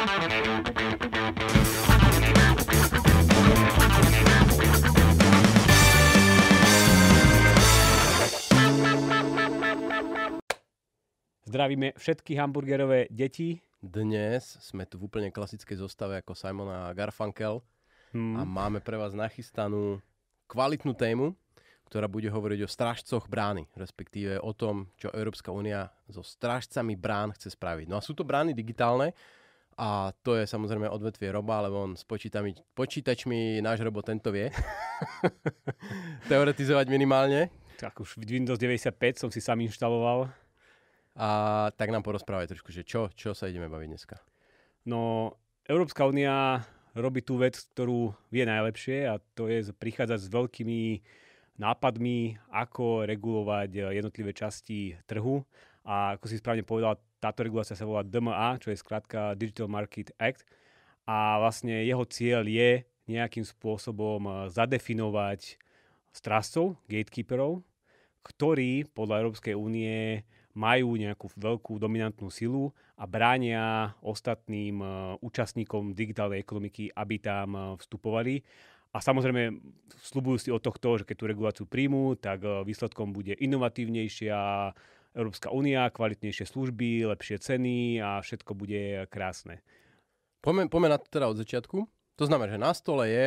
Zdravíme všetky hamburgerové deti. Dnes sme tu v úplne klasickej zostave ako Simon a Garfunkel hmm. a máme pre vás nachystanú kvalitnú tému, ktorá bude hovoriť o strážcoch brány, respektíve o tom, čo Európska únia so strážcami brán chce spraviť. No a sú to brány digitálne, a to je samozrejme odvetvie Roba, lebo on s počítačmi, počítačmi náš Robo tento vie. Teoretizovať minimálne. Tak už Windows 95 som si sám inštaloval. A tak nám porozprávaj trošku, že čo, čo sa ideme baviť dneska? No, Európska únia robí tú vec, ktorú vie najlepšie a to je prichádzať s veľkými nápadmi, ako regulovať eh, jednotlivé časti trhu a ako si správne povedal, táto regulácia sa volá DMA, čo je skrátka Digital Market Act. A vlastne jeho cieľ je nejakým spôsobom eh, zadefinovať strastov, gatekeeperov, ktorí podľa Európskej únie majú nejakú veľkú dominantnú silu a bránia ostatným eh, účastníkom digitálnej ekonomiky, aby tam eh, vstupovali. A samozrejme, slubujú si od tohto, že keď tú reguláciu príjmú, tak výsledkom bude inovatívnejšia, Európska únia, kvalitnejšie služby, lepšie ceny a všetko bude krásne. Poďme, na to teda od začiatku. To znamená, že na stole je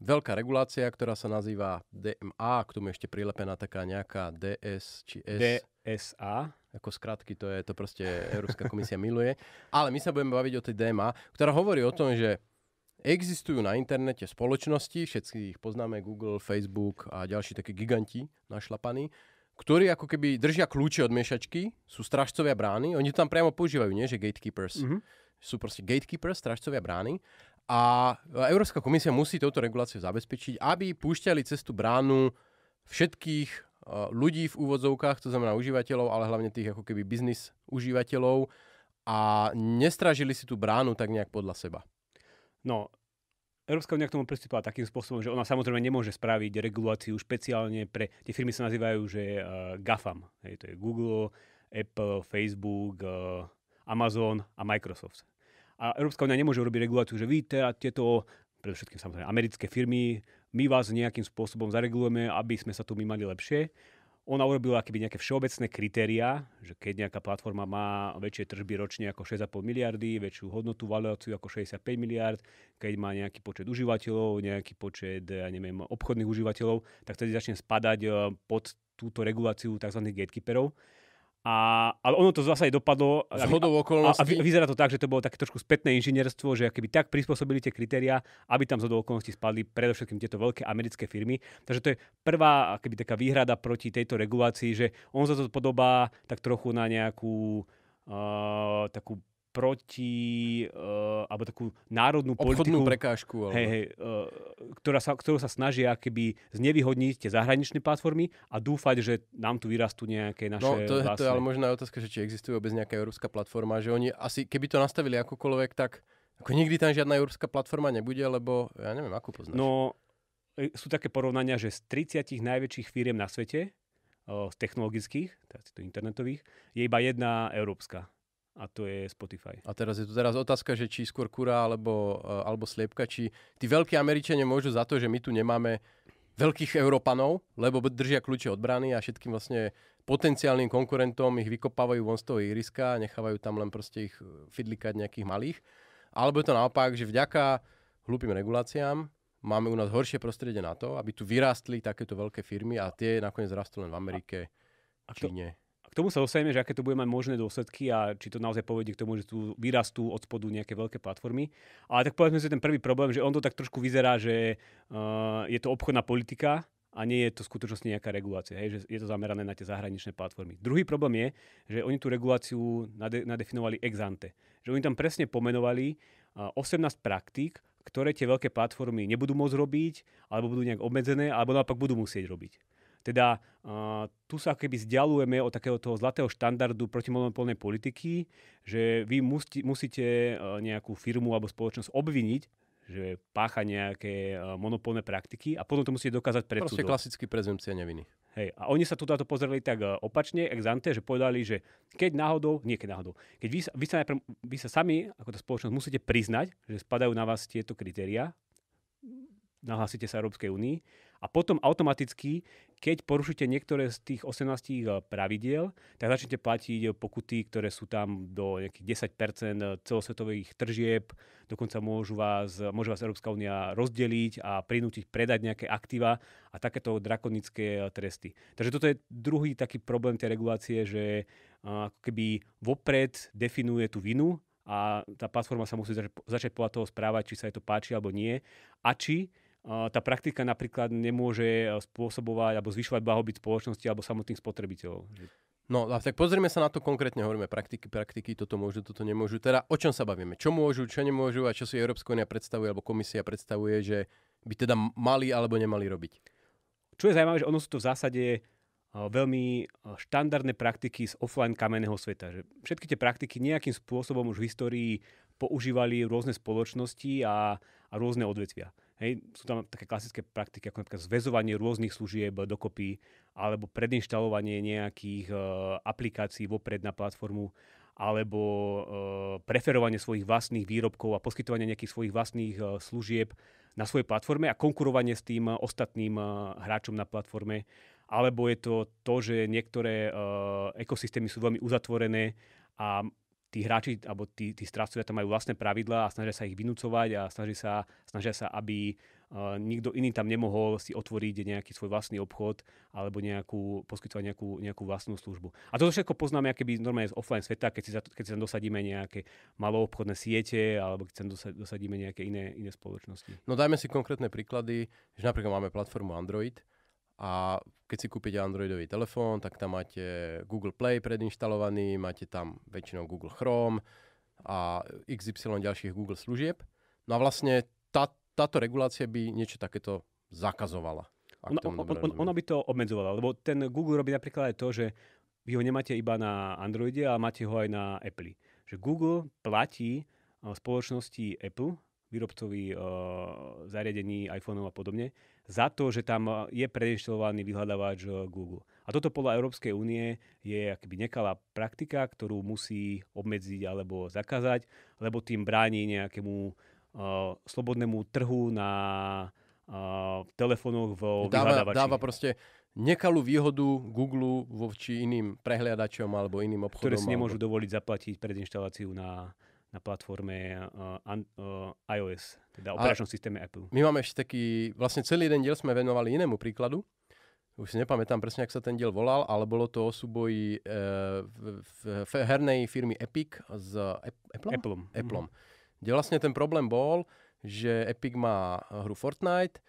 veľká regulácia, ktorá sa nazýva DMA, k tomu ešte prilepená taká nejaká DS či S. DSA. Ako skratky to je, to proste Európska komisia miluje. Ale my sa budeme baviť o tej DMA, ktorá hovorí o tom, že Existujú na internete spoločnosti, všetci ich poznáme, Google, Facebook a ďalší takí giganti našlapaní, ktorí ako keby držia kľúče od miešačky, sú stražcovia brány, oni to tam priamo používajú, nie, že gatekeepers. Mm-hmm. Sú proste gatekeepers, stražcovia brány. A Európska komisia musí touto reguláciu zabezpečiť, aby púšťali cestu bránu všetkých e, ľudí v úvodzovkách, to znamená užívateľov, ale hlavne tých ako keby biznis užívateľov a nestražili si tú bránu tak nejak podľa seba. No, Európska únia k tomu pristúpila takým spôsobom, že ona samozrejme nemôže spraviť reguláciu špeciálne pre... Tie firmy sa nazývajú, že uh, GAFAM. Hej, to je Google, Apple, Facebook, uh, Amazon a Microsoft. A Európska únia nemôže urobiť reguláciu, že vy a tieto, predovšetkým samozrejme americké firmy, my vás nejakým spôsobom zaregulujeme, aby sme sa tu my mali lepšie. Ona urobila akéby nejaké všeobecné kritériá, že keď nejaká platforma má väčšie tržby ročne ako 6,5 miliardy, väčšiu hodnotu valuáciu ako 65 miliard, keď má nejaký počet užívateľov, nejaký počet ja neviem, obchodných užívateľov, tak vtedy začne spadať eh, pod túto reguláciu tzv. gatekeeperov. A, ale ono to zase aj dopadlo. Z okolností. A, a, a vyzerá to tak, že to bolo také trošku spätné inžinierstvo, že keby tak prispôsobili tie kritéria, aby tam zhodou okolností spadli predovšetkým tieto veľké americké firmy. Takže to je prvá keby taká výhrada proti tejto regulácii, že on sa to podobá tak trochu na nejakú uh, takú proti, uh, alebo takú národnú Obchodnú politiku. prekážku. Alebo... Hej, hej, uh, ktorá sa, ktorú sa snažia keby znevýhodniť tie zahraničné platformy a dúfať, že nám tu vyrastú nejaké no, naše No, to, vlastné... to je ale možná otázka, že či existuje vôbec nejaká európska platforma, že oni asi, keby to nastavili akokoľvek, tak ako nikdy tam žiadna európska platforma nebude, lebo ja neviem, ako poznáš. No, e, sú také porovnania, že z 30 najväčších firiem na svete, eh, z technologických, teda internetových, je iba jedna európska a to je Spotify. A teraz je tu teraz otázka, že či skôr kura alebo, eh, alebo sliepka, či tí veľkí Američania môžu za to, že my tu nemáme veľkých Európanov, lebo držia kľúče od brány a všetkým vlastne potenciálnym konkurentom ich vykopávajú von z toho iriska a nechávajú tam len proste ich eh, fidlikať nejakých malých. Alebo je to naopak, že vďaka hlúpým reguláciám máme u nás horšie prostredie na to, aby tu vyrástli takéto veľké firmy a tie nakoniec rastú len v Amerike, a, a Číne. K tomu sa dostaneme, že aké to bude mať možné dôsledky a či to naozaj povedie k tomu, že tu vyrastú od spodu nejaké veľké platformy. Ale tak povedzme si ten prvý problém, že on to tak trošku vyzerá, že uh, je to obchodná politika a nie je to skutočnosti nejaká regulácia, hej, že je to zamerané na tie zahraničné platformy. Druhý problém je, že oni tú reguláciu nade- nadefinovali ex ante. Že oni tam presne pomenovali uh, eh, 18 praktík, ktoré tie veľké platformy nebudú môcť robiť, alebo budú nejak obmedzené, alebo naopak budú musieť robiť. Teda uh, tu sa keby zdialujeme od takého toho zlatého štandardu protimonopolnej politiky, že vy musí, musíte uh, nejakú firmu alebo spoločnosť obviniť že pácha nejaké monopolné praktiky a potom to musíte dokázať pred Proste klasický prezumcia neviny. Hej, a oni sa tu to pozreli tak opačne, ex ante, že povedali, že keď náhodou, nie keď náhodou, keď vy, vy, sa, najprv, vy sa sami ako tá spoločnosť musíte priznať, že spadajú na vás tieto kritéria nahlásite sa Európskej únii a potom automaticky, keď porušíte niektoré z tých 18 eh, pravidiel, tak začnete platiť pokuty, ktoré sú tam do nejakých 10 celosvetových tržieb, dokonca môžu vás, môže vás Európska únia rozdeliť a prinútiť predať nejaké aktíva a takéto drakonické eh, tresty. Takže toto je druhý taký problém tej regulácie, že eh, ako keby vopred definuje tú vinu a tá platforma sa musí zač- začať podľa toho správať, či sa jej to páči alebo nie a či tá praktika napríklad nemôže eh, spôsobovať alebo zvyšovať blahobyt spoločnosti alebo samotných spotrebiteľov. No a tak pozrieme sa na to konkrétne, hovoríme praktiky, praktiky, toto môžu, toto nemôžu. Teda o čom sa bavíme? Čo môžu, čo nemôžu a čo si Európska únia predstavuje alebo komisia predstavuje, že by teda mali alebo nemali robiť? Čo je zaujímavé, že ono sú to v zásade eh, veľmi eh, štandardné praktiky z offline kamenného sveta. Že všetky tie praktiky nejakým spôsobom už v histórii používali rôzne spoločnosti a, a rôzne odvetvia. Hej, sú tam také klasické praktiky, ako napríklad zväzovanie rôznych služieb dokopy, alebo predinštalovanie nejakých uh, aplikácií vopred na platformu, alebo uh, preferovanie svojich vlastných výrobkov a poskytovanie nejakých svojich vlastných uh, služieb na svojej platforme a konkurovanie s tým ostatným hráčom na platforme. Alebo je to to, že niektoré ekosystémy sú veľmi uzatvorené a tí hráči alebo tí, tí strávcovia tam majú vlastné pravidlá a snažia sa ich vynúcovať a snažia sa, snažia sa aby uh, nikto iný tam nemohol si otvoriť nejaký svoj vlastný obchod alebo nejakú, poskytovať nejakú, nejakú vlastnú službu. A toto všetko poznáme by normálne z offline sveta, keď si, keď si tam dosadíme nejaké maloobchodné siete alebo keď si tam dosadíme nejaké iné, iné spoločnosti. No dajme si konkrétne príklady, že napríklad máme platformu Android, a keď si kúpite Androidový telefón, tak tam máte Google Play predinštalovaný, máte tam väčšinou Google Chrome a XY ďalších Google služieb. No a vlastne tá, táto regulácia by niečo takéto zakazovala. Ona, on, on, ona by to obmedzovala, lebo ten Google robí napríklad aj to, že vy ho nemáte iba na Androide, ale máte ho aj na Apple. Že Google platí e, spoločnosti Apple, výrobcovi uh, zariadení iPhone a podobne, za to, že tam eh, je preinštalovaný vyhľadávač eh, Google. A toto podľa Európskej únie je akýby nekalá praktika, ktorú musí obmedziť alebo zakázať, lebo tým bráni nejakému uh, slobodnému trhu na uh, telefónoch vo no, dáva, vyhľadávači. Dáva proste nekalú výhodu Google voči iným prehliadačom alebo iným obchodom. Ktoré si nemôžu alebo... dovoliť zaplatiť predinštaláciu na na platforme uh, an, uh, iOS, teda operačnom a systéme Apple. My máme ešte taký, vlastne celý jeden diel sme venovali inému príkladu. Už si nepamätám presne, ak sa ten diel volal, ale bolo to o súboji uh, v, v, v hernej firmy Epic s e, Apple? Apple. Apple. Mm-hmm. Kde vlastne ten problém bol, že Epic má hru Fortnite,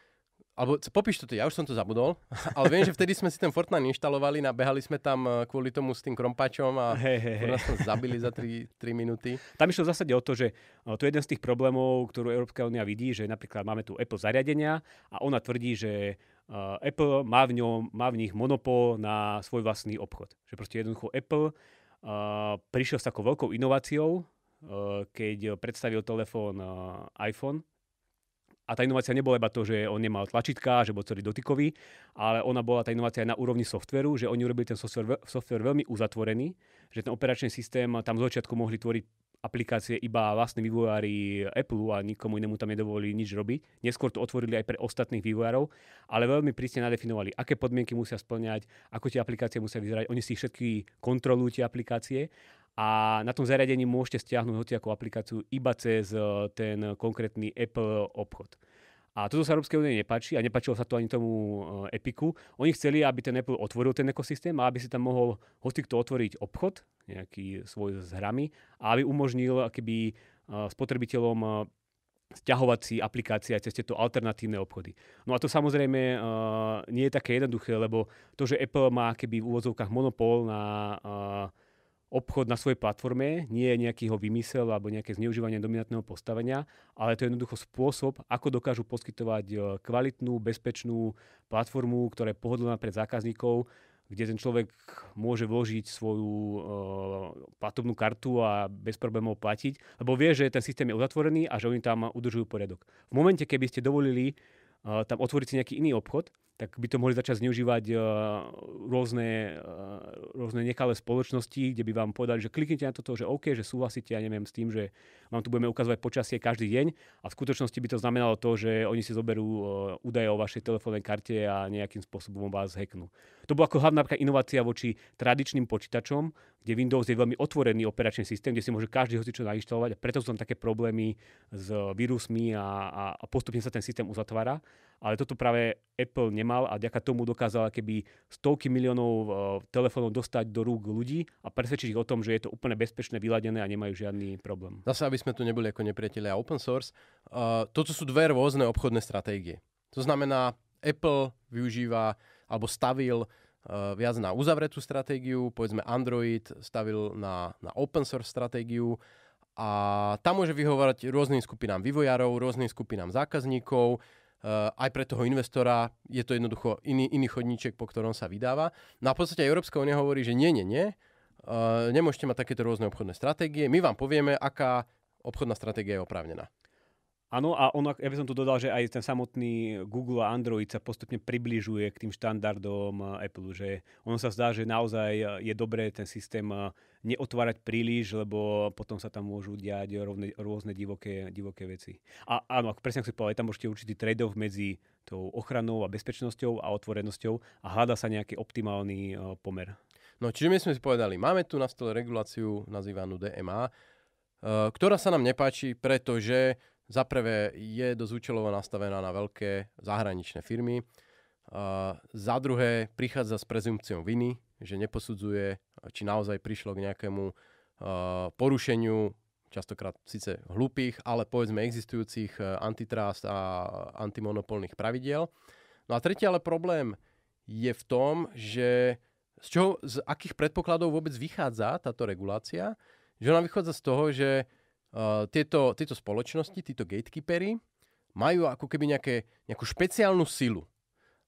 alebo popíš to ty, ja už som to zabudol, ale viem, že vtedy sme si ten Fortnite inštalovali, nabehali sme tam eh, kvôli tomu s tým krompačom a hey, hey, hey. nás tam zabili za 3, 3 minúty. Tam išlo v zásade o to, že eh, to je jeden z tých problémov, ktorú Európska únia vidí, že napríklad máme tu Apple zariadenia a ona tvrdí, že eh, Apple má v, ňom, má v nich monopol na svoj vlastný obchod. Že proste jednoducho Apple prišiel s takou veľkou inováciou, keď predstavil telefón iPhone, a tá inovácia nebola iba to, že on nemal tlačítka, že bol celý dotykový, ale ona bola tá inovácia aj na úrovni softveru, že oni urobili ten software, software veľmi uzatvorený, že ten operačný systém tam z začiatku mohli tvoriť aplikácie iba vlastní vývojári Apple a nikomu inému tam nedovolili nič robiť. Neskôr to otvorili aj pre ostatných vývojárov, ale veľmi prísne nadefinovali, aké podmienky musia splňať, ako tie aplikácie musia vyzerať. Oni si všetky kontrolujú tie aplikácie a na tom zariadení môžete stiahnuť hociakú aplikáciu iba cez e, ten konkrétny Apple obchod. A toto sa Európskej únie nepáči a nepáčilo sa to ani tomu e, Epiku. Oni chceli, aby ten Apple otvoril ten ekosystém a aby si tam mohol hoci kto otvoriť obchod, nejaký svoj s hrami, a aby umožnil e, keby spotrebiteľom stiahovať si aplikácie aj cez tieto alternatívne obchody. No a to samozrejme nie je také jednoduché, lebo to, že Apple má keby v úvodzovkách monopol na obchod na svojej platforme nie je nejaký vymysel alebo nejaké zneužívanie dominantného postavenia, ale to je jednoducho spôsob, ako dokážu poskytovať e, kvalitnú, bezpečnú platformu, ktorá je pohodlná pre zákazníkov, kde ten človek môže vložiť svoju e, platobnú kartu a bez problémov platiť, lebo vie, že ten systém je uzatvorený a že oni tam udržujú poriadok. V momente, keby ste dovolili e, tam otvoriť si nejaký iný obchod, tak by to mohli začať zneužívať uh, rôzne, uh, rôzne nekalé spoločnosti, kde by vám povedali, že kliknite na toto, že OK, že súhlasíte, ja neviem, s tým, že vám tu budeme ukazovať počasie každý deň a v skutočnosti by to znamenalo to, že oni si zoberú uh, údaje o vašej telefónnej karte a nejakým spôsobom vás hacknú. To bola ako hlavná inovácia voči tradičným počítačom, kde Windows je veľmi otvorený operačný systém, kde si môže každý hoci čo nainštalovať a preto sú tam také problémy s vírusmi a, a, a postupne sa ten systém uzatvára ale toto práve Apple nemal a vďaka tomu dokázal keby stovky miliónov e, telefónov dostať do rúk ľudí a presvedčiť ich o tom, že je to úplne bezpečné, vyladené a nemajú žiadny problém. Zase, aby sme tu neboli ako nepriatelia open source, uh, toto sú dve rôzne obchodné stratégie. To znamená, Apple využíva alebo stavil Uh, viac na uzavretú stratégiu, povedzme Android stavil na, na open source stratégiu a tam môže vyhovorať rôznym skupinám vývojárov, rôznym skupinám zákazníkov, aj pre toho investora je to jednoducho iný, iný chodníček, po ktorom sa vydáva. No a v podstate Európska únia hovorí, že nie, nie, nie, e, nemôžete mať takéto rôzne obchodné stratégie, my vám povieme, aká obchodná stratégia je oprávnená. Áno, a ono, ja by som tu dodal, že aj ten samotný Google a Android sa postupne približuje k tým štandardom eh, Apple, že ono sa zdá, že naozaj eh, je dobré ten systém eh, neotvárať príliš, lebo potom sa tam môžu diať rovne, rôzne divoké, divoké veci. A áno, presne ako si povedal, tam určite určitý trade-off medzi tou ochranou a bezpečnosťou a otvorenosťou a hľada sa nejaký optimálny pomer. No čiže my sme si povedali, máme tu na stole reguláciu nazývanú DMA, ktorá sa nám nepáči, pretože za prvé je dosť účelovo nastavená na veľké zahraničné firmy. Uh, za druhé prichádza s prezumpciou viny, že neposudzuje, či naozaj prišlo k nejakému uh, porušeniu, častokrát síce hlupých, ale povedzme existujúcich uh, antitrust a antimonopolných pravidiel. No a tretí ale problém je v tom, že z, čoho, z akých predpokladov vôbec vychádza táto regulácia, že ona vychádza z toho, že uh, uh, tieto, tieto spoločnosti, títo gatekeepery majú ako keby nejaké, nejakú špeciálnu silu.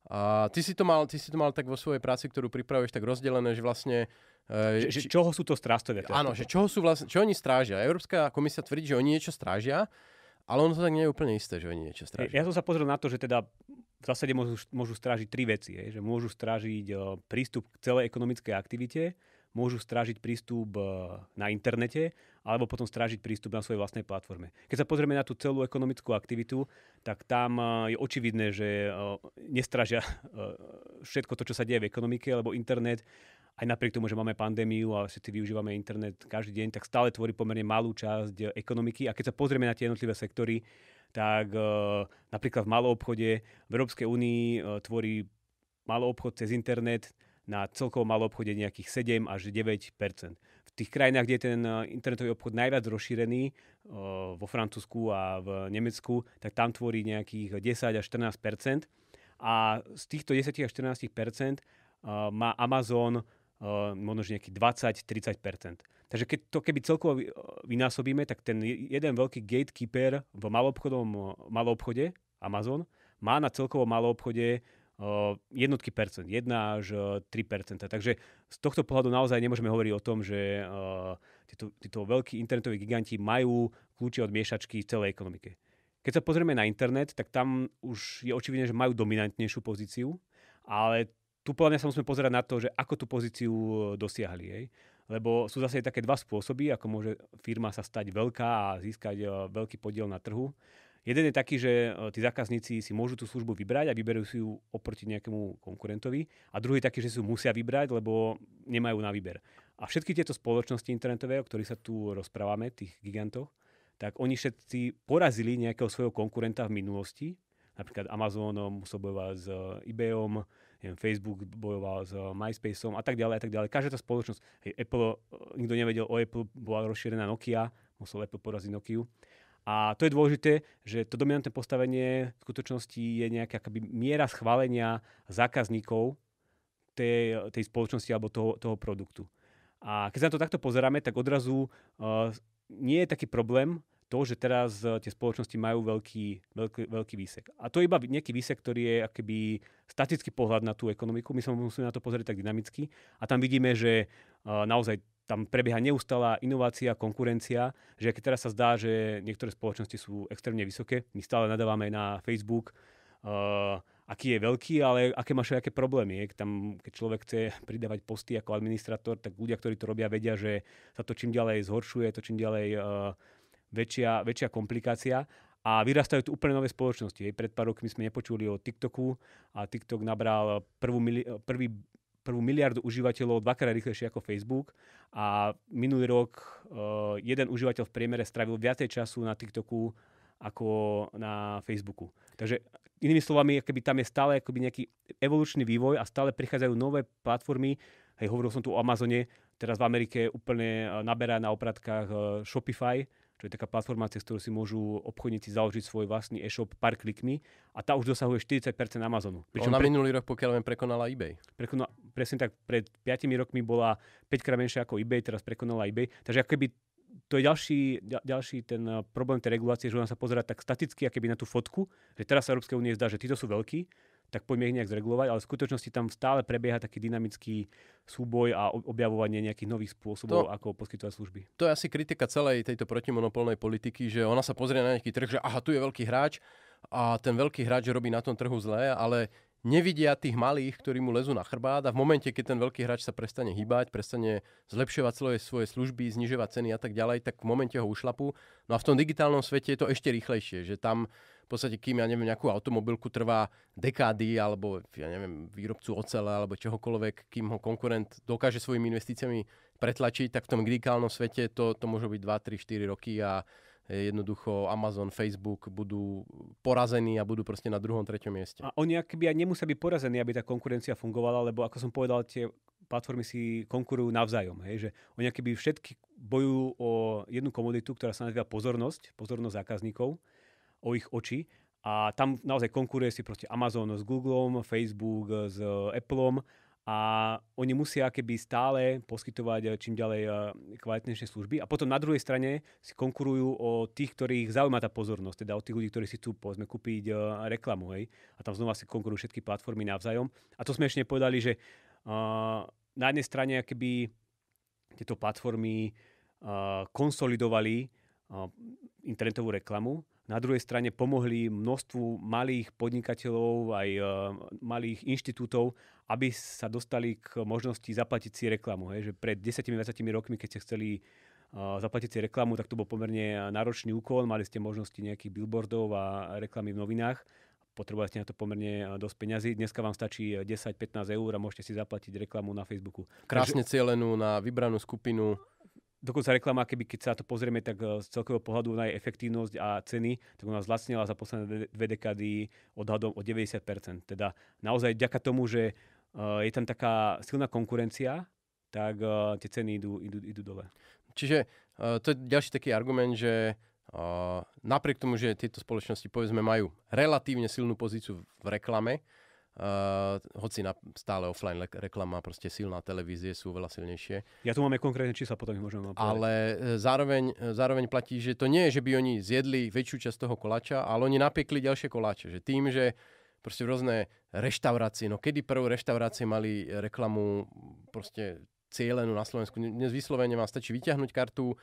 A ty si, to mal, ty si to mal tak vo svojej práci, ktorú pripravuješ, tak rozdelené, že vlastne... Eh, že, či, čoho sú to strážcovia? Áno, že čoho sú vlastne, čo oni strážia. Európska komisia tvrdí, že oni niečo strážia, ale ono to tak nie je úplne isté, že oni niečo strážia. Ja som sa pozrel na to, že teda v zásade môžu, môžu strážiť tri veci. Je, že môžu strážiť eh, prístup k celej ekonomickej aktivite, môžu strážiť prístup eh, na internete alebo potom strážiť prístup na svojej vlastnej platforme. Keď sa pozrieme na tú celú ekonomickú aktivitu, tak tam eh, je očividné, že eh, nestrážia všetko to, čo sa deje v ekonomike, lebo internet aj napriek tomu, že máme pandémiu a všetci využívame internet každý deň, tak stále tvorí pomerne malú časť ekonomiky. A keď sa pozrieme na tie jednotlivé sektory, tak napríklad v malom obchode v Európskej únii tvorí malý obchod cez internet na celkovo malom obchode nejakých 7 až 9 V tých krajinách, kde je ten eh, internetový obchod najviac rozšírený, eh, vo Francúzsku a v Nemecku, tak tam tvorí nejakých 10 až 14 A z týchto 10 až 14 eh, má Amazon možno nejakých 20-30 Takže keď to keby celkovo vynásobíme, tak ten jeden veľký gatekeeper v malobchodom, malobchode, Amazon, má na celkovo malobchode obchode jednotky percent, 1 až 3 percenta. Takže z tohto pohľadu naozaj nemôžeme hovoriť o tom, že títo, títo veľkí internetoví giganti majú kľúče od miešačky v celej ekonomike. Keď sa pozrieme na internet, tak tam už je očividné, že majú dominantnejšiu pozíciu, ale tu podľa mňa sa musíme pozerať na to, že ako tú pozíciu dosiahli. Hej? Lebo sú zase také dva spôsoby, ako môže firma sa stať veľká a získať veľký podiel na trhu. Jeden je taký, že e, tí zákazníci si môžu tú službu vybrať a vyberú si ju oproti nejakému konkurentovi. A druhý je taký, že si ju musia vybrať, lebo nemajú na výber. A všetky tieto spoločnosti internetové, o ktorých sa tu rozprávame, tých gigantoch, tak oni všetci porazili nejakého svojho konkurenta v minulosti. Napríklad Amazonom musel bojovať s e, eBayom, neviem, Facebook bojoval s e, MySpaceom a tak ďalej a tak ďalej. Každá tá spoločnosť, hej, Apple, nikto nevedel o Apple, bola rozšírená Nokia, musel Apple poraziť Nokiu. A to je dôležité, že to dominantné postavenie v skutočnosti je nejaká akoby miera schválenia zákazníkov tej, tej spoločnosti alebo toho, toho produktu. A keď sa na to takto pozeráme, tak odrazu uh, nie je taký problém to, že teraz uh, tie spoločnosti majú veľký, veľký, veľký výsek. A to je iba nejaký výsek, ktorý je akoby statický pohľad na tú ekonomiku. My sa musíme na to pozrieť tak dynamicky. A tam vidíme, že uh, naozaj tam prebieha neustála inovácia, konkurencia, že keď teraz sa zdá, že niektoré spoločnosti sú extrémne vysoké, my stále nadávame na Facebook, uh, aký je veľký, ale aké má všelijaké problémy. Je. Tam, keď človek chce pridávať posty ako administrator, tak ľudia, ktorí to robia, vedia, že sa to čím ďalej zhoršuje, to čím ďalej uh, väčšia, väčšia komplikácia a vyrastajú tu úplne nové spoločnosti. Hej. Pred pár rokmi sme nepočuli o TikToku a TikTok nabral prvú mili- prvý prvú miliardu užívateľov dvakrát rýchlejšie ako Facebook a minulý rok uh, jeden užívateľ v priemere stravil viacej času na TikToku ako na Facebooku. Takže inými slovami, keby tam je stále akoby nejaký evolučný vývoj a stále prichádzajú nové platformy. Hej, hovoril som tu o Amazone, teraz v Amerike úplne eh, naberá na opratkách uh, Shopify, čo je taká platforma, cez ktorú si môžu obchodníci založiť svoj vlastný e-shop pár klikmi a tá už dosahuje 40% Amazonu. Pričom Ona pre... minulý rok, pokiaľ viem, prekonala eBay. Prekonala, presne tak, pred 5 rokmi bola 5 krát menšia ako eBay, teraz prekonala eBay. Takže ako keby to je ďalší, ďalší ten eh, problém tej regulácie, že ona sa pozerá tak staticky, aké by na tú fotku, že teraz sa Európskej únie zdá, že títo sú veľkí, tak poďme ich nejak zregulovať, ale v skutočnosti tam stále prebieha taký dynamický súboj a objavovanie nejakých nových spôsobov, to, ako poskytovať služby. To je asi kritika celej tejto protimonopolnej politiky, že ona sa pozrie na nejaký trh, že aha, tu je veľký hráč a ten veľký hráč robí na tom trhu zlé, ale nevidia tých malých, ktorí mu lezú na chrbát a v momente, keď ten veľký hráč sa prestane hýbať, prestane zlepšovať svoje, svoje služby, znižovať ceny a tak ďalej, tak v momente ho ušlapú. No a v tom digitálnom svete je to ešte rýchlejšie, že tam podstate, kým, ja neviem, nejakú automobilku trvá dekády, alebo, ja neviem, výrobcu ocele, alebo čohokoľvek, kým ho konkurent dokáže svojimi investíciami pretlačiť, tak v tom digitálnom svete to, to môže byť 2, 3, 4 roky a e, jednoducho Amazon, Facebook budú porazení a budú proste na druhom, treťom mieste. A oni akoby aj nemusia byť porazení, aby tá konkurencia fungovala, lebo ako som povedal, tie platformy si konkurujú navzájom. Hej? Že oni akoby všetky bojujú o jednu komoditu, ktorá sa nazýva pozornosť, pozornosť zákazníkov o ich oči a tam naozaj konkuruje si proste Amazon s Googlem, Facebook s e, Appleom a oni musia keby stále poskytovať e, čím ďalej e, kvalitnejšie služby a potom na druhej strane si konkurujú o tých, ktorých zaujíma tá pozornosť, teda o tých ľudí, ktorí si chcú povedzme kúpiť reklamu, hej. A tam znova si konkurujú všetky platformy navzájom. A to sme ešte povedali, že uh, na jednej strane keby tieto platformy uh, konsolidovali internetovú reklamu, na druhej strane pomohli množstvu malých podnikateľov, aj e, malých inštitútov, aby sa dostali k možnosti zaplatiť si reklamu. Hej. Že pred 10-20 rokmi, keď ste chceli e, zaplatiť si reklamu, tak to bol pomerne náročný úkol. Mali ste možnosti nejakých billboardov a reklamy v novinách. Potrebovali ste na to pomerne e, dosť peňazí. Dneska vám stačí 10-15 e, eur a môžete si zaplatiť reklamu na Facebooku. Krásne Takže... cielenú na vybranú skupinu Dokonca reklama, keby keď sa to pozrieme, tak e, z celkového pohľadu na jej efektívnosť a ceny, tak ona zlacnila za posledné dve dekády odhadom o 90%. Teda naozaj ďaka tomu, že e, je tam taká silná konkurencia, tak e, tie ceny idú, idú, idú dole. Čiže to je ďalší taký argument, že napriek tomu, že tieto spoločnosti povedzme majú relatívne silnú pozíciu v reklame, Uh, hoci na, stále offline reklama, proste silná televízie sú veľa silnejšie. Ja tu máme konkrétne čísla, potom ich môžem povedať. Ale eh, zároveň, eh, zároveň platí, že to nie je, že by oni zjedli väčšiu časť toho koláča, ale oni napiekli ďalšie koláče. Že tým, že proste rôzne reštaurácie, no kedy prvú reštaurácie mali reklamu proste cieľenú na Slovensku. Dnes vyslovene vám stačí vyťahnuť kartu,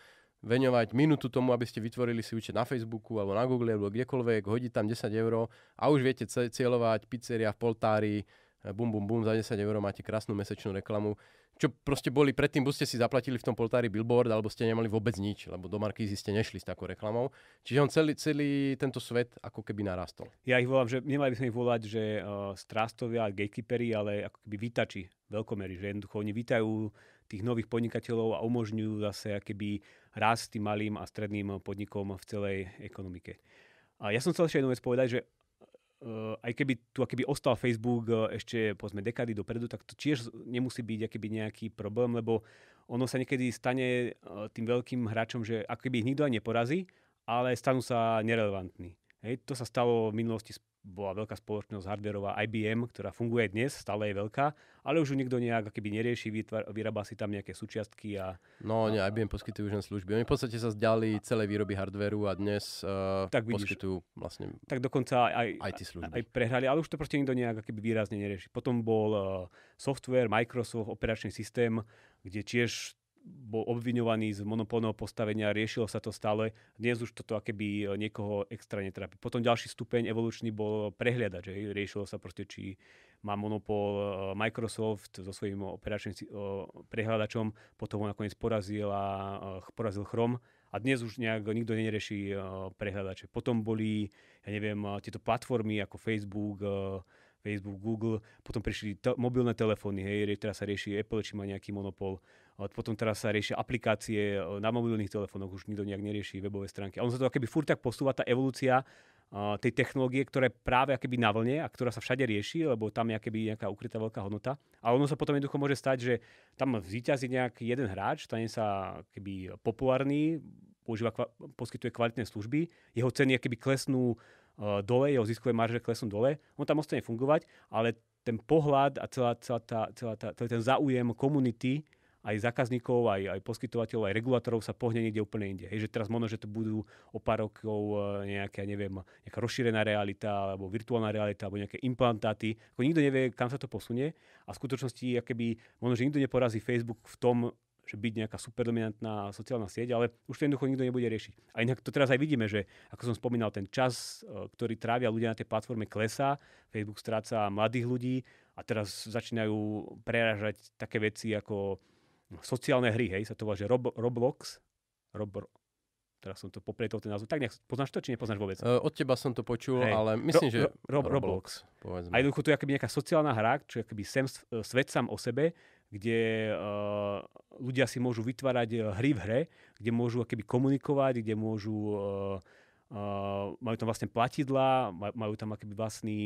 veňovať minútu tomu, aby ste vytvorili si účet na Facebooku alebo na Google alebo kdekoľvek, hodiť tam 10 eur a už viete cieľovať pizzeria v Poltári, eh, bum bum bum, za 10 eur máte krásnu mesačnú reklamu. Čo proste boli predtým, buď ste si zaplatili v tom Poltári billboard alebo ste nemali vôbec nič, lebo do Markýzy ste nešli s takou reklamou. Čiže on celý, celý tento svet ako keby narastol. Ja ich volám, že nemali by sme ich volať, že uh, eh, strastovia, gatekeeperi, ale ako keby vytači veľkomery, že jednoducho oni vítajú tých nových podnikateľov a umožňujú zase akéby rast tým malým a stredným podnikom v celej ekonomike. A ja som chcel ešte jednu vec povedať, že eh, aj keby tu akéby ostal Facebook eh, ešte povedzme dekády dopredu, tak to tiež nemusí byť akéby nejaký problém, lebo ono sa niekedy stane eh, tým veľkým hráčom, že ako ich nikto aj neporazí, ale stanú sa nerelevantní. Hej, to sa stalo v minulosti s bola veľká spoločnosť hardverová IBM, ktorá funguje dnes, stále je veľká, ale už ju nikto nejak keby nerieši, vytvar, vyrába si tam nejaké súčiastky a... No, a, nie, IBM poskytujú už len služby. Oni v podstate sa zďali celé výroby hardveru a dnes uh, tak vidíš, poskytujú vlastne Tak dokonca aj, aj, IT služby. aj prehrali, ale už to proste nikto nejak keby výrazne nerieši. Potom bol uh, software, Microsoft, operačný systém, kde tiež bol obviňovaný z monopolného postavenia, riešilo sa to stále. Dnes už toto akéby e, niekoho extra netrápi. Potom ďalší stupeň evolučný bol prehliadať, že riešilo sa proste, či má monopol e, Microsoft so svojím operačným e, prehľadačom, potom ho nakoniec porazil a porazil Chrome a dnes už nejak nikto nerieši prehľadače. Potom boli, ja neviem, tieto platformy ako Facebook, Facebook, Google, potom prišli te- mobilné telefóny, hej, teraz sa rieši Apple, či má nejaký monopol. Potom teraz sa riešia aplikácie e, na mobilných telefónoch, už nikto nejak nerieši webové stránky. A on sa to akoby furt tak posúva, tá evolúcia e, tej technológie, ktoré práve akéby na vlne a ktorá sa všade rieši, lebo tam je akéby nejaká ukrytá veľká hodnota. A ono sa potom jednoducho môže stať, že tam zvíťazí nejaký jeden hráč, stane sa keby populárny, používa, poskytuje kvalitné služby, jeho ceny keby klesnú e, dole, jeho ziskové marže klesnú dole, on tam ostane fungovať, ale ten pohľad a celá, celá tá, celá tá, celý ten záujem komunity aj zákazníkov, aj, aj poskytovateľov, aj regulátorov sa pohne niekde úplne inde. Hej, že teraz možno, že to budú o pár rokov e, nejaká, neviem, nejaká rozšírená realita, alebo virtuálna realita, alebo nejaké implantáty. Ako nikto nevie, kam sa to posunie a v skutočnosti, keby, možno, že nikto neporazí Facebook v tom, že byť nejaká superdominantná sociálna sieť, ale už to jednoducho nikto nebude riešiť. A inak to teraz aj vidíme, že ako som spomínal, ten čas, e, ktorý trávia ľudia na tej platforme, klesá, Facebook stráca mladých ľudí a teraz začínajú preražať také veci ako sociálne hry, hej, sa to volá, že Rob, Roblox, Rob, teraz som to poprietol ten názov. Tak nech, poznáš to, či nepoznáš vôbec? Uh, od teba som to počul, hey. ale myslím, ro, že ro, že... Ro, Roblox. Povedzme. A jednoducho to je nejaká sociálna hra, čo je akoby sem, svet sám o sebe, kde uh, ľudia si môžu vytvárať e, hry v hre, kde môžu akoby komunikovať, kde môžu... Uh, uh, majú tam vlastne platidla, majú tam akoby vlastný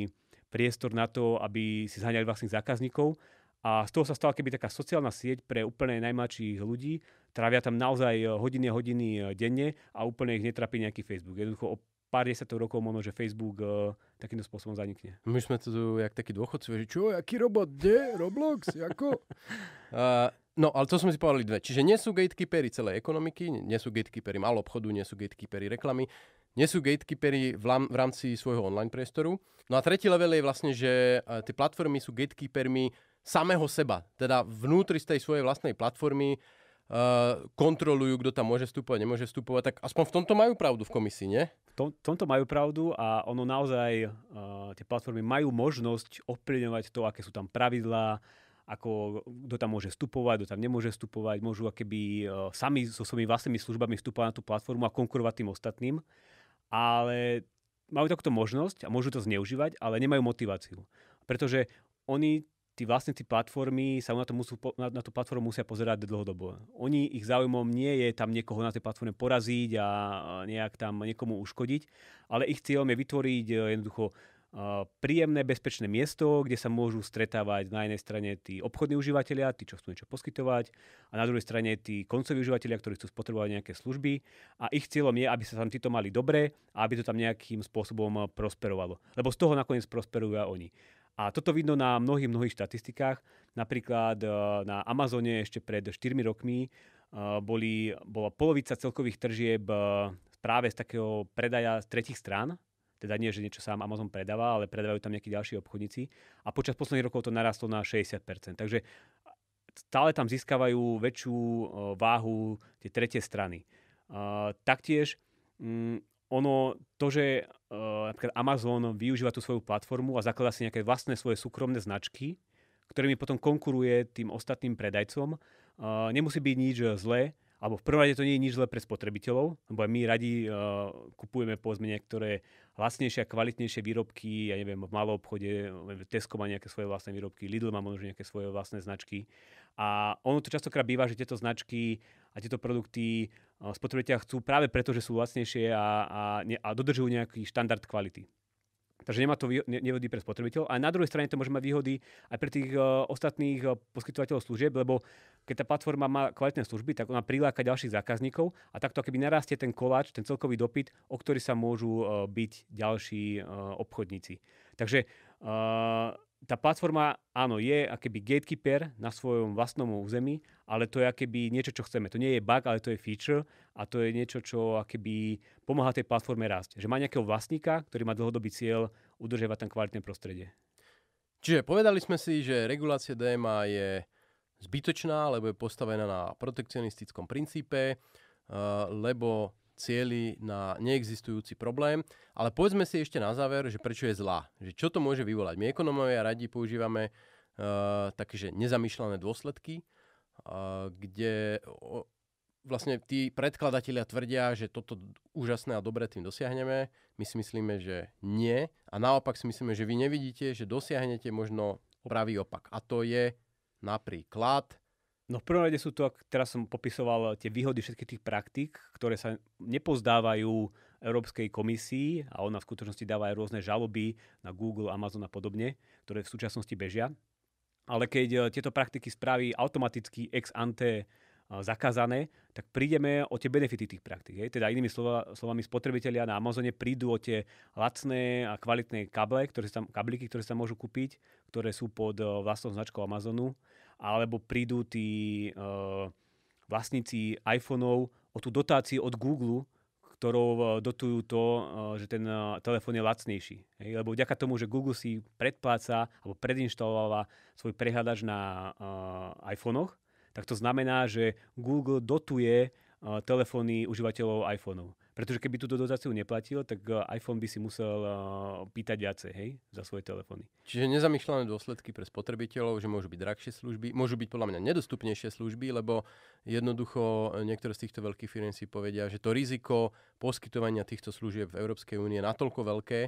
priestor na to, aby si zháňali vlastných zákazníkov a z toho sa stala keby taká sociálna sieť pre úplne najmladších ľudí. Trávia tam naozaj eh, hodiny a hodiny eh, denne a úplne ich netrapí nejaký Facebook. Jednoducho o pár desiatok rokov možno, že Facebook uh, takýmto spôsobom zanikne. My sme tu jak takí dôchodcovia, že čo, aký robot, kde, Roblox, ako? uh, No, ale to sme si povedali dve. Čiže nie sú gatekeepery celé ekonomiky, nie sú gatekeepery malého obchodu, nie sú gatekeepery reklamy, nie sú gatekeepery v, v rámci svojho online priestoru. No a tretí level je vlastne, že tie platformy sú gatekeepermi samého seba, teda vnútri z tej svojej vlastnej platformy uh, kontrolujú, kto tam môže vstupovať, nemôže vstupovať, tak aspoň v tomto majú pravdu v komisii, nie? V tom, tomto majú pravdu a ono naozaj, uh, tie platformy majú možnosť ovplyvňovať to, aké sú tam pravidlá, ako kto tam môže vstupovať, kto tam nemôže vstupovať, môžu akéby eh, sami so svojimi vlastnými službami vstupovať na tú platformu a konkurovať tým ostatným, ale majú takúto možnosť a môžu to zneužívať, ale nemajú motiváciu. Pretože oni tí vlastníci platformy sa na, to musú, na, na tú platformu musia pozerať dlhodobo. Oni, ich záujmom nie je tam niekoho na tej platforme poraziť a nejak tam niekomu uškodiť, ale ich cieľom je vytvoriť e, jednoducho e, príjemné, bezpečné miesto, kde sa môžu stretávať na jednej strane tí obchodní užívateľia, tí, čo chcú niečo poskytovať, a na druhej strane tí koncoví užívateľia, ktorí chcú spotrebovať nejaké služby. A ich cieľom je, aby sa tam títo mali dobre a aby to tam nejakým spôsobom prosperovalo. Lebo z toho nakoniec prosperujú aj oni. A toto vidno na mnohých, mnohých štatistikách. Napríklad e, na Amazone ešte pred 4 rokmi e, boli, bola polovica celkových tržieb e, práve z takého predaja z tretich strán, teda nie, že niečo sám Amazon predáva, ale predávajú tam nejakí ďalší obchodníci. A počas posledných rokov to narastlo na 60%. Takže stále tam získavajú väčšiu váhu tie tretie strany. Taktiež mm, ono, to, že uh, napríklad Amazon využíva tú svoju platformu a zakladá si nejaké vlastné svoje súkromné značky, ktorými potom konkuruje tým ostatným predajcom, uh, nemusí byť nič eh, zlé, alebo v prvom rade to nie je nič zle pre spotrebiteľov, lebo aj my radi uh, kupujeme povedzme niektoré vlastnejšie a kvalitnejšie výrobky, ja neviem, v malom obchode, eh, Tesco má nejaké svoje vlastné výrobky, Lidl má možno nejaké svoje vlastné značky. A ono to častokrát býva, že tieto značky a tieto produkty uh, chcú práve preto, že sú vlastnejšie a, a, a dodržujú nejaký štandard kvality. Takže nemá to nevýhody pre spotrebiteľov. A na druhej strane to môže mať výhody aj pre tých e, ostatných e, poskytovateľov služieb, lebo keď tá platforma má kvalitné služby, tak ona priláka ďalších zákazníkov a takto keby narastie ten koláč, ten celkový dopyt, o ktorý sa môžu e, byť ďalší obchodníci. Takže tá platforma, áno, je akéby gatekeeper na svojom vlastnom území, ale to je akéby niečo, čo chceme. To nie je bug, ale to je feature a to je niečo, čo akéby pomáha tej platforme rásť. Že má nejakého vlastníka, ktorý má dlhodobý cieľ udržiavať tam kvalitné prostredie. Čiže povedali sme si, že regulácia DMA je zbytočná, lebo je postavená na protekcionistickom princípe, eh, lebo cieli na neexistujúci problém, ale povedzme si ešte na záver, že prečo je zlá. Že čo to môže vyvolať? My ekonomovia radi používame uh, takéže nezamýšľané dôsledky, uh, kde o, vlastne tí predkladatelia tvrdia, že toto úžasné a dobré tým dosiahneme. My si myslíme, že nie. A naopak si myslíme, že vy nevidíte, že dosiahnete možno pravý opak. A to je napríklad No v prvom rade sú to, ak teraz som popisoval tie výhody všetkých tých praktík, ktoré sa nepozdávajú Európskej komisii a ona v skutočnosti dáva aj rôzne žaloby na Google, Amazon a podobne, ktoré v súčasnosti bežia. Ale keď eh, tieto praktiky spraví automaticky ex ante eh, zakázané, tak prídeme o tie benefity tých praktik. Hej. Teda inými slova, slovami spotrebitelia na Amazone prídu o tie lacné a kvalitné kable, ktoré sa tam, kabliky, ktoré sa môžu kúpiť, ktoré sú pod eh, vlastnou značkou Amazonu alebo prídu tí e, vlastníci iPhoneov o tú dotáciu od Google, ktorou e, dotujú to, e, že ten e, telefón je lacnejší. Hej, lebo vďaka tomu, že Google si predpláca alebo predinštalovala svoj prehľadač na e, iPhonech, tak to znamená, že Google dotuje telefóny užívateľov iPhoneov. Pretože keby túto dotáciu neplatil, tak eh, iPhone by si musel eh, pýtať viacej hej, za svoje telefóny. Čiže nezamýšľané dôsledky pre spotrebiteľov, že môžu byť drahšie služby, môžu byť podľa mňa nedostupnejšie služby, lebo jednoducho eh, niektoré z týchto veľkých firm si povedia, že to riziko poskytovania týchto služieb v Európskej únie je natoľko veľké,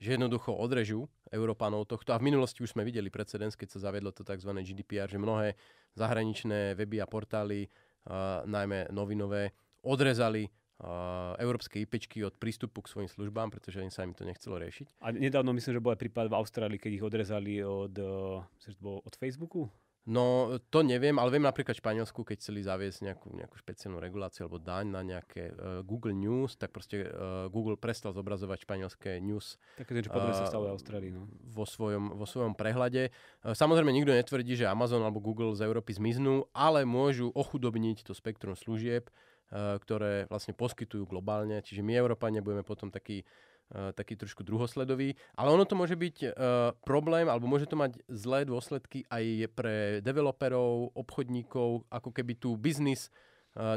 že jednoducho odrežú Európanov tohto. A v minulosti už sme videli precedens, keď sa zaviedlo to tzv. GDPR, že mnohé zahraničné weby a portály, uh, najmä novinové, odrezali Eh, európske IPčky od prístupu k svojim službám, pretože im sa im to nechcelo riešiť. A nedávno myslím, že bol aj prípad v Austrálii, keď ich odrezali od, eh, myslím, že od Facebooku? No, to neviem, ale viem napríklad v Španielsku, keď chceli zaviesť nejakú, nejakú špeciálnu reguláciu alebo daň na nejaké uh, Google News, tak proste uh, Google prestal zobrazovať španielské news. Také ten, čo uh, sa stalo v Austrálii. No. Vo, svojom, vo svojom prehľade. Uh, samozrejme, nikto netvrdí, že Amazon alebo Google z Európy zmiznú, ale môžu ochudobniť to spektrum služieb, Eh, ktoré vlastne poskytujú globálne, čiže my Európania budeme potom taký eh, taký trošku druhosledový, ale ono to môže byť eh, problém, alebo môže to mať zlé dôsledky aj pre developerov, obchodníkov, ako keby tu biznis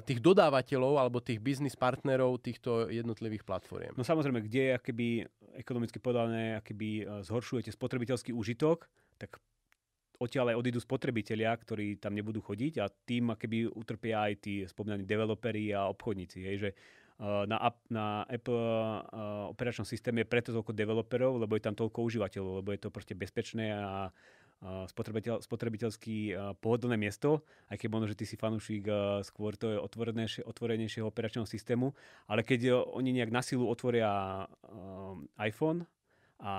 tých dodávateľov alebo tých biznis partnerov týchto jednotlivých platform. No samozrejme, kde je keby ekonomicky podané, keby zhoršujete spotrebiteľský užitok, tak odtiaľ aj odídu spotrebitelia, ktorí tam nebudú chodiť a tým keby utrpia aj tí spomínaní developeri a obchodníci. Hej, že e, na, na Apple operačnom systéme je preto toľko developerov, lebo je tam toľko užívateľov, lebo je to proste bezpečné a spotrebiteľ, uh, pohodlné miesto, aj keď možno, že ty si fanúšik e, skôr to je otvorenejšieho operačného systému, ale keď oni nejak na silu otvoria iPhone a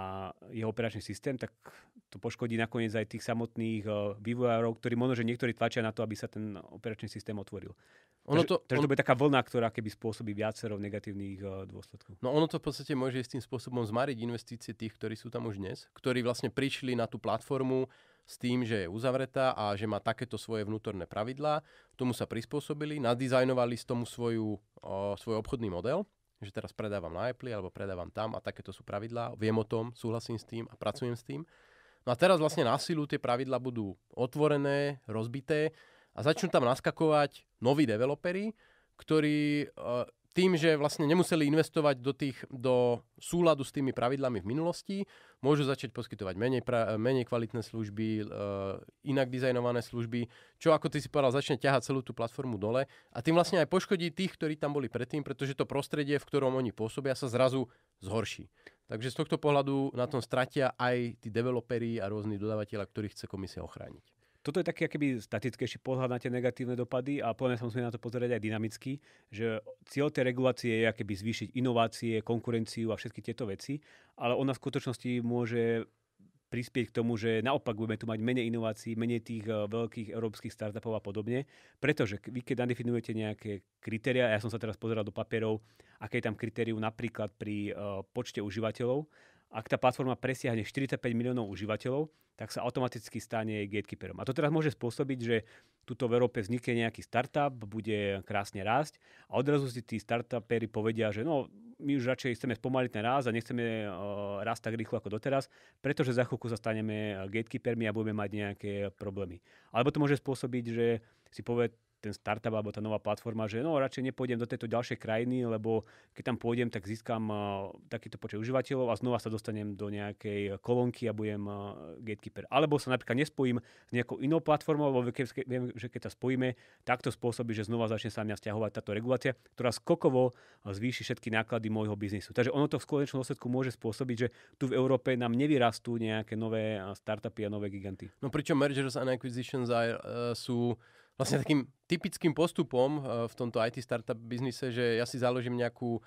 jeho operačný systém, tak to poškodí nakoniec aj tých samotných eh, vývojárov, ktorí možno, že niektorí tlačia na to, aby sa ten operačný systém otvoril. Ono to, takže on... to bude taká vlna, ktorá keby spôsobí viacero negatívnych uh, dôsledkov. No ono to v podstate môže s tým spôsobom zmariť investície tých, ktorí sú tam už dnes, ktorí vlastne prišli na tú platformu s tým, že je uzavretá a že má takéto svoje vnútorné pravidlá. Tomu sa prispôsobili, nadizajnovali z tomu svoju, uh, svoj obchodný model že teraz predávam na Apple alebo predávam tam a takéto sú pravidlá, viem o tom, súhlasím s tým a pracujem s tým. No a teraz vlastne na silu tie pravidlá budú otvorené, rozbité a začnú tam naskakovať noví developery, ktorí uh, tým, že vlastne nemuseli investovať do, tých, do súladu s tými pravidlami v minulosti, môžu začať poskytovať menej, pra, menej kvalitné služby, e, inak dizajnované služby, čo ako ty si povedal, začne ťahať celú tú platformu dole a tým vlastne aj poškodí tých, ktorí tam boli predtým, pretože to prostredie, v ktorom oni pôsobia, sa zrazu zhorší. Takže z tohto pohľadu na tom stratia aj tí developeri a rôzni dodávateľa, ktorých chce komisia ochrániť toto je taký keby statickejší pohľad na tie negatívne dopady a podľa sa musíme na to pozerať aj dynamicky, že cieľ tej regulácie je keby zvýšiť inovácie, konkurenciu a všetky tieto veci, ale ona v skutočnosti môže prispieť k tomu, že naopak budeme tu mať menej inovácií, menej tých eh, veľkých európskych startupov a podobne, pretože vy keď nadefinujete nejaké kritéria, ja som sa teraz pozeral do papierov, aké je tam kritérium napríklad pri eh, počte užívateľov, ak tá platforma presiahne 45 miliónov užívateľov, tak sa automaticky stane gatekeeperom. A to teraz môže spôsobiť, že tuto v Európe vznikne nejaký startup, bude krásne rásť a odrazu si tí startupery povedia, že no, my už radšej chceme spomaliť ten rás a nechceme uh, tak rýchlo ako doteraz, pretože za chvíľku sa staneme gatekeepermi a budeme mať nejaké problémy. Alebo to môže spôsobiť, že si povie ten startup alebo tá nová platforma, že no radšej nepôjdem do tejto ďalšej krajiny, lebo keď tam pôjdem, tak získam uh, takýto počet užívateľov a znova sa dostanem do nejakej kolónky a budem uh, gatekeeper. Alebo sa napríklad nespojím s nejakou inou platformou, lebo viem, že keď sa spojíme, tak to spôsobí, že znova začne sa mňa stiahovať táto regulácia, ktorá skokovo eh, zvýši všetky náklady môjho biznisu. Takže ono to v skutočnom dôsledku môže spôsobiť, že tu v Európe nám nevyrastú nejaké nové startupy a nové giganty. No pričom mergers and acquisitions aj, uh, sú vlastne takým typickým postupom eh, v tomto IT startup biznise, že ja si založím nejakú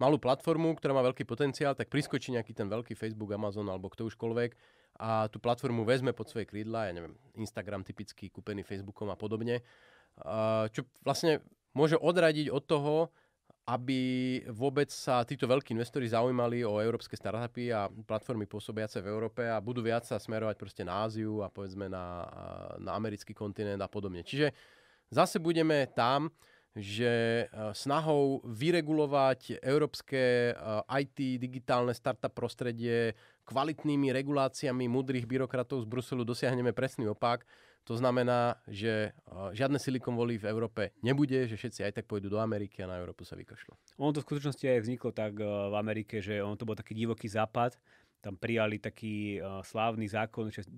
malú platformu, ktorá má veľký potenciál, tak priskočí nejaký ten veľký Facebook, Amazon alebo kto užkoľvek a tú platformu vezme pod svoje krídla, ja neviem, Instagram typicky kúpený Facebookom a podobne, eh, čo vlastne môže odradiť od toho, aby vôbec sa títo veľkí investori zaujímali o európske startupy a platformy pôsobiace v Európe a budú viac sa smerovať proste na Áziu a povedzme na, na americký kontinent a podobne. Čiže zase budeme tam, že e, snahou vyregulovať európske e, IT, digitálne startup prostredie kvalitnými reguláciami mudrých byrokratov z Bruselu dosiahneme presný opak to znamená, že e, žiadne Silicon Valley v Európe nebude, že všetci aj tak pôjdu do Ameriky a na Európu sa vykašľú. Ono to v skutočnosti aj vzniklo tak e, v Amerike, že ono to bol taký divoký západ, tam prijali taký e, slávny zákon 90.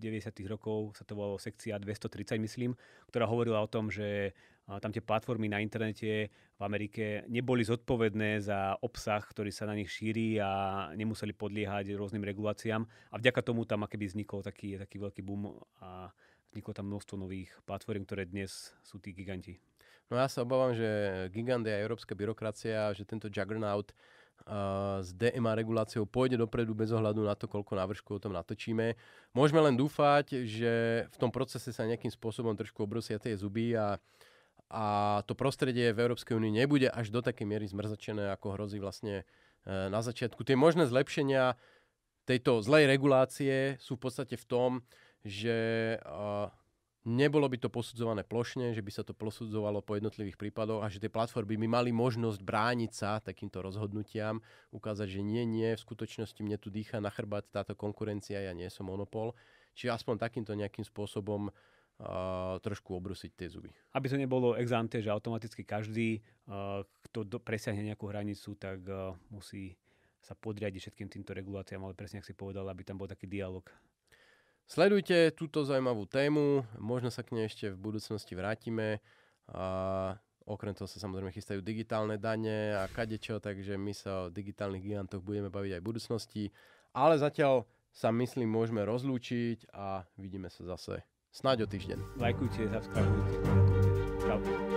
rokov, sa to volalo sekcia 230, myslím, ktorá hovorila o tom, že tam tie platformy na internete v Amerike neboli zodpovedné za obsah, ktorý sa na nich šíri a nemuseli podliehať rôznym reguláciám. A vďaka tomu tam akéby vznikol taký, taký veľký boom a vzniklo tam množstvo nových platform, ktoré dnes sú tí giganti. No ja sa obávam, že gigant je európska byrokracia, že tento juggernaut uh, s DMA reguláciou pôjde dopredu bez ohľadu na to, koľko návršku o tom natočíme. Môžeme len dúfať, že v tom procese sa nejakým spôsobom trošku obrosia tie zuby a a to prostredie v Európskej únii nebude až do takej miery zmrzačené, ako hrozí vlastne uh, na začiatku. Tie možné zlepšenia tejto zlej regulácie sú v podstate v tom, že nebolo by to posudzované plošne, že by sa to posudzovalo po jednotlivých prípadoch a že tie platformy by mali možnosť brániť sa takýmto rozhodnutiam, ukázať, že nie, nie, v skutočnosti mne tu dýcha na chrbát táto konkurencia, ja nie som monopol. Čiže aspoň takýmto nejakým spôsobom uh, trošku obrusiť tie zuby. Aby to nebolo exante, že automaticky každý, uh, kto do, presiahne nejakú hranicu, tak uh, musí sa podriadiť všetkým týmto reguláciám, ale presne, ak si povedal, aby tam bol taký dialog Sledujte túto zaujímavú tému, možno sa k nej ešte v budúcnosti vrátime. A okrem toho sa samozrejme chystajú digitálne dane a kadečo, takže my sa o digitálnych gigantoch budeme baviť aj v budúcnosti. Ale zatiaľ sa myslím môžeme rozlúčiť a vidíme sa zase snáď o týždeň. Lajkujte, subscribe. komentujte. Čau.